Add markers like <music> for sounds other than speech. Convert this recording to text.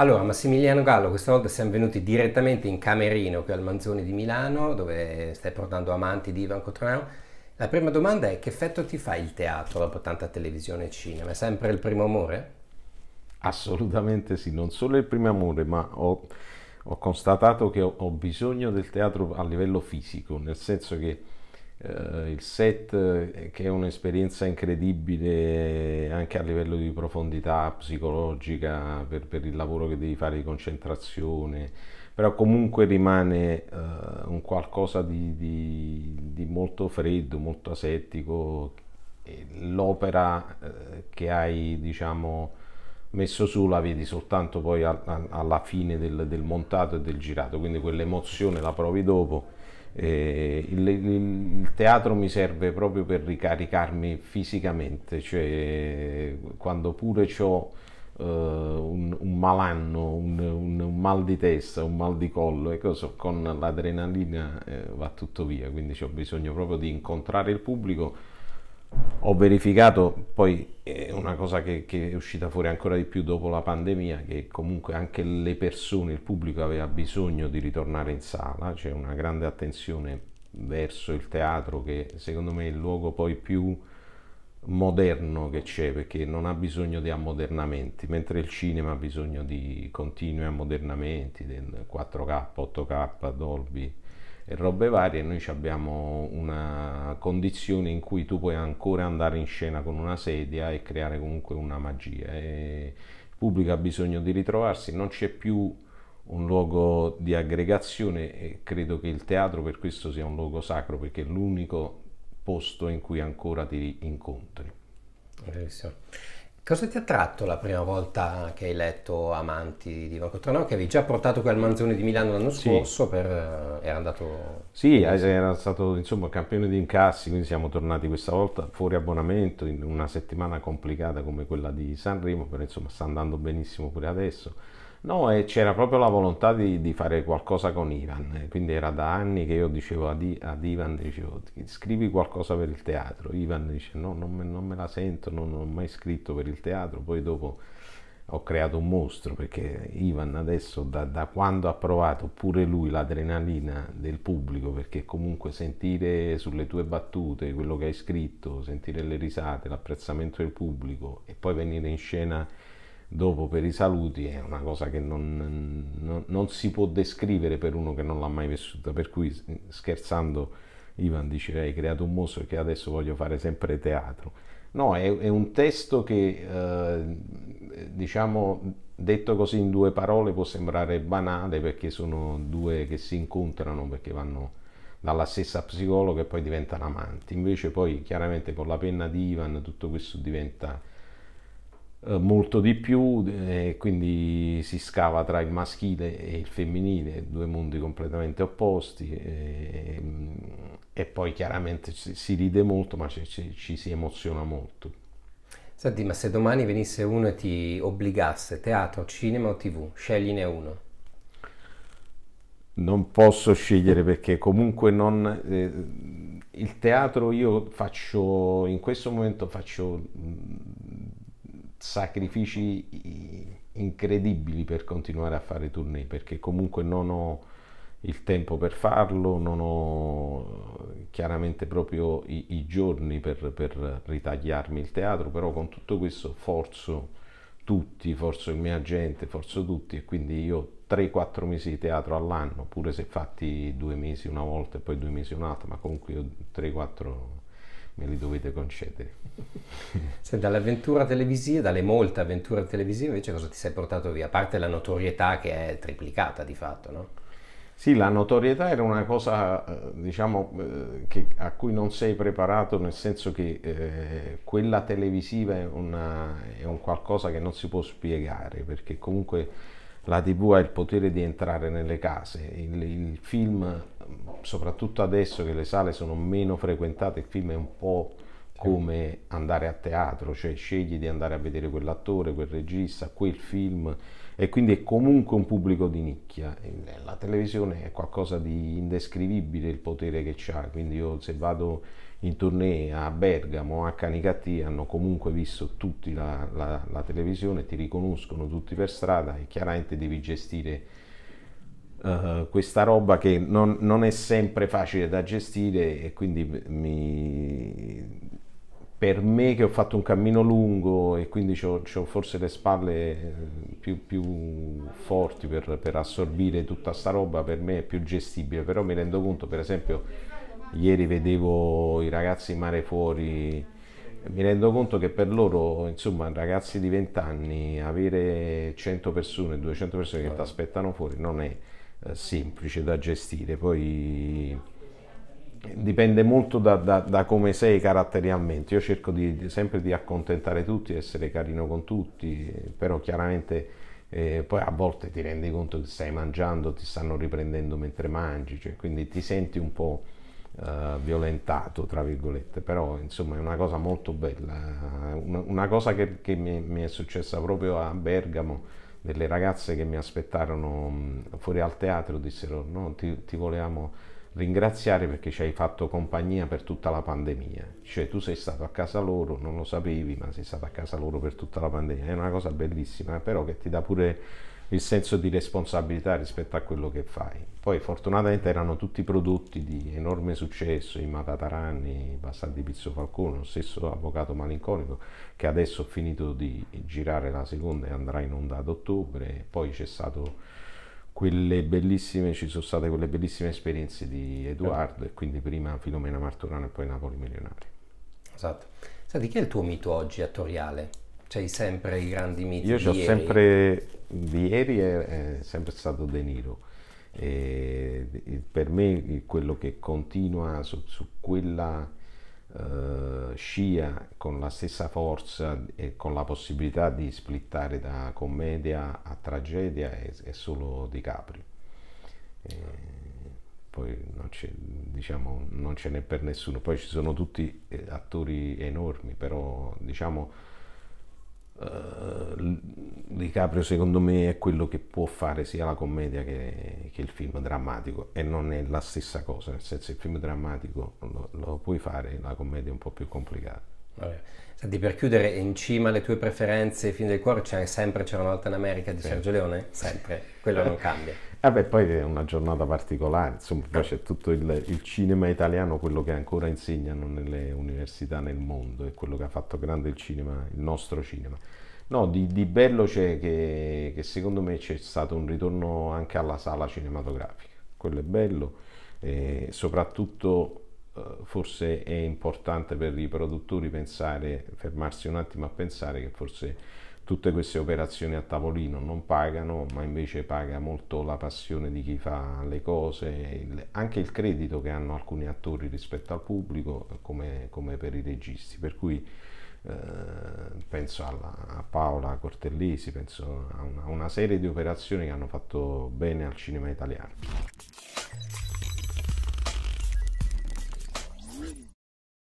Allora, Massimiliano Gallo, questa volta siamo venuti direttamente in Camerino, qui al Manzoni di Milano, dove stai portando amanti di Ivan Cotronau. La prima domanda è che effetto ti fa il teatro dopo tanta televisione e cinema? È sempre il primo amore? Assolutamente sì, non solo il primo amore, ma ho, ho constatato che ho, ho bisogno del teatro a livello fisico, nel senso che eh, il set eh, che è un'esperienza incredibile anche a livello di profondità psicologica per, per, il lavoro che devi fare di concentrazione, però comunque rimane eh, un qualcosa di, di, di, molto freddo, molto asettico, l'opera eh, che hai diciamo messo su la vedi soltanto poi a, a, alla fine del, del, montato e del girato, quindi quell'emozione la provi dopo. Eh, il, il, teatro mi serve proprio per ricaricarmi fisicamente, cioè quando pure ho eh, un, un, malanno, un, un, un, mal di testa, un mal di collo e cosa, con l'adrenalina eh, va tutto via, quindi ho bisogno proprio di incontrare il pubblico ho verificato poi è una cosa che, che, è uscita fuori ancora di più dopo la pandemia, che comunque anche le persone, il pubblico aveva bisogno di ritornare in sala, c'è una grande attenzione verso il teatro che secondo me è il luogo poi più moderno che c'è perché non ha bisogno di ammodernamenti, mentre il cinema ha bisogno di continui ammodernamenti del 4K, 8K, Dolby e robe varie, noi abbiamo una condizione in cui tu puoi ancora andare in scena con una sedia e creare comunque una magia. E il pubblico ha bisogno di ritrovarsi, non c'è più un luogo di aggregazione e credo che il teatro per questo sia un luogo sacro perché è l'unico posto in cui ancora ti incontri. Bellissimo. Cosa ti ha attratto la prima volta che hai letto Amanti di Valcotrano? Che avevi già portato qui al Manzoni di Milano l'anno scorso, sì. per, eh, era andato... Sì, eh, era stato insomma campione di incassi, quindi siamo tornati questa volta fuori abbonamento in una settimana complicata come quella di Sanremo, però insomma sta andando benissimo pure adesso No, e c'era proprio la volontà di, di, fare qualcosa con Ivan, quindi era da anni che io dicevo ad, ad Ivan, dicevo, scrivi qualcosa per il teatro, Ivan dice no, non me, non me la sento, non, non ho mai scritto per il teatro, poi dopo ho creato un mostro perché Ivan adesso da, da quando ha provato pure lui l'adrenalina del pubblico perché comunque sentire sulle tue battute quello che hai scritto, sentire le risate, l'apprezzamento del pubblico e poi venire in scena dopo per i saluti è una cosa che non, non, non si può descrivere per uno che non l'ha mai vissuta, per cui scherzando Ivan dice hai creato un mostro che adesso voglio fare sempre teatro. No, è, è un testo che eh, diciamo detto così in due parole può sembrare banale perché sono due che si incontrano perché vanno dalla stessa psicologa e poi diventano amanti. Invece poi chiaramente con la penna di Ivan tutto questo diventa eh, molto di più e eh, quindi si scava tra il maschile e il femminile, due mondi completamente opposti e, ehm, e poi chiaramente ci, si ride molto ma ci, ci, ci, si emoziona molto. Senti, ma se domani venisse uno e ti obbligasse teatro, cinema o tv, scegline uno. Non posso scegliere perché comunque non... Eh, il teatro io faccio, in questo momento faccio sacrifici incredibili per continuare a fare tournée perché comunque non ho il tempo per farlo, non ho chiaramente proprio i, i giorni per, per, ritagliarmi il teatro, però con tutto questo forzo tutti, forzo il mio agente, forzo tutti e quindi io 3-4 mesi di teatro all'anno, pure se fatti due mesi una volta e poi due mesi un'altra, ma comunque io 3-4 me li dovete concedere. Cioè, <laughs> dall'avventura televisiva, dalle molte avventure televisive, invece cosa ti sei portato via? A parte la notorietà che è triplicata di fatto, no? Sì, la notorietà era una cosa, eh, diciamo, eh, che, a cui non sei preparato, nel senso che eh, quella televisiva è, una, è, un qualcosa che non si può spiegare, perché comunque la TV ha il potere di entrare nelle case, il, il film soprattutto adesso che le sale sono meno frequentate, il film è un po' come andare a teatro, cioè scegli di andare a vedere quell'attore, quel regista, quel film e quindi è comunque un pubblico di nicchia. La televisione è qualcosa di indescrivibile il potere che ha, quindi io se vado in tournée a Bergamo, a Canicattì, hanno comunque visto tutti la, la, la televisione, ti riconoscono tutti per strada e chiaramente devi gestire Uh, questa roba che non, non, è sempre facile da gestire e quindi mi, per me che ho fatto un cammino lungo e quindi ho, forse le spalle eh, più, più forti per, per, assorbire tutta sta roba, per me è più gestibile, però mi rendo conto per esempio ieri vedevo i ragazzi mare fuori mi rendo conto che per loro, insomma, ragazzi di 20 anni, avere 100 persone, 200 persone che ti aspettano fuori non è, eh, semplice da gestire, poi dipende molto da, da, da come sei caratterialmente. Io cerco di, sempre di accontentare tutti, essere carino con tutti, eh, però chiaramente eh, poi a volte ti rendi conto che stai mangiando, ti stanno riprendendo mentre mangi, cioè, quindi ti senti un po'. Uh, violentato, tra virgolette, però insomma è una cosa molto bella, una, una cosa che, che mi, mi, è successa proprio a Bergamo delle ragazze che mi aspettarono fuori al teatro dissero no, ti, ti volevamo ringraziare perché ci hai fatto compagnia per tutta la pandemia. Cioè tu sei stato a casa loro, non lo sapevi, ma sei stato a casa loro per tutta la pandemia. È una cosa bellissima, eh, però che ti dà pure il senso di responsabilità rispetto a quello che fai. Poi fortunatamente erano tutti prodotti di enorme successo, i Matatarani, i Bastardi Pizzo Falcone, lo stesso Avvocato Malinconico che adesso ho finito di girare la seconda e andrà in onda ad ottobre, poi c'è stato quelle bellissime, ci sono state quelle bellissime esperienze di Edoardo e quindi prima Filomena Marturano e poi Napoli Milionari. Esatto. Senti, chi è il tuo mito oggi attoriale? C'hai sempre i grandi miti. Io ho sempre, di ieri è, è sempre stato De Niro. E per me quello che continua su, su quella uh, scia con la stessa forza e con la possibilità di splittare da commedia a tragedia è, è solo Di Capri. E poi non, diciamo, non ce n'è per nessuno. Poi ci sono tutti eh, attori enormi, però diciamo Uh, DiCaprio secondo me è quello che può fare sia la commedia che, che, il film drammatico e non è la stessa cosa, nel senso il film drammatico lo, lo puoi fare, la commedia è un po' più complicata. Vabbè. Senti, per chiudere, in cima alle tue preferenze fin del cuore c'è sempre C'era una volta in America di sì. Sergio Leone? Sempre, quello non cambia. Eh, vabbè, poi è una giornata particolare, insomma, poi c'è tutto il, il, cinema italiano, quello che ancora insegnano nelle università nel mondo, e quello che ha fatto grande il cinema, il nostro cinema. No, di, di bello c'è che, che secondo me c'è stato un ritorno anche alla sala cinematografica, quello è bello, e eh, soprattutto eh, forse è importante per i produttori pensare, fermarsi un attimo a pensare che forse tutte queste operazioni a tavolino non pagano, ma invece paga molto la passione di chi fa le cose, il, anche il credito che hanno alcuni attori rispetto al pubblico, eh, come, come per i registi. Per cui eh, penso alla, a Paola Cortellesi, penso a una, a una serie di operazioni che hanno fatto bene al cinema italiano. really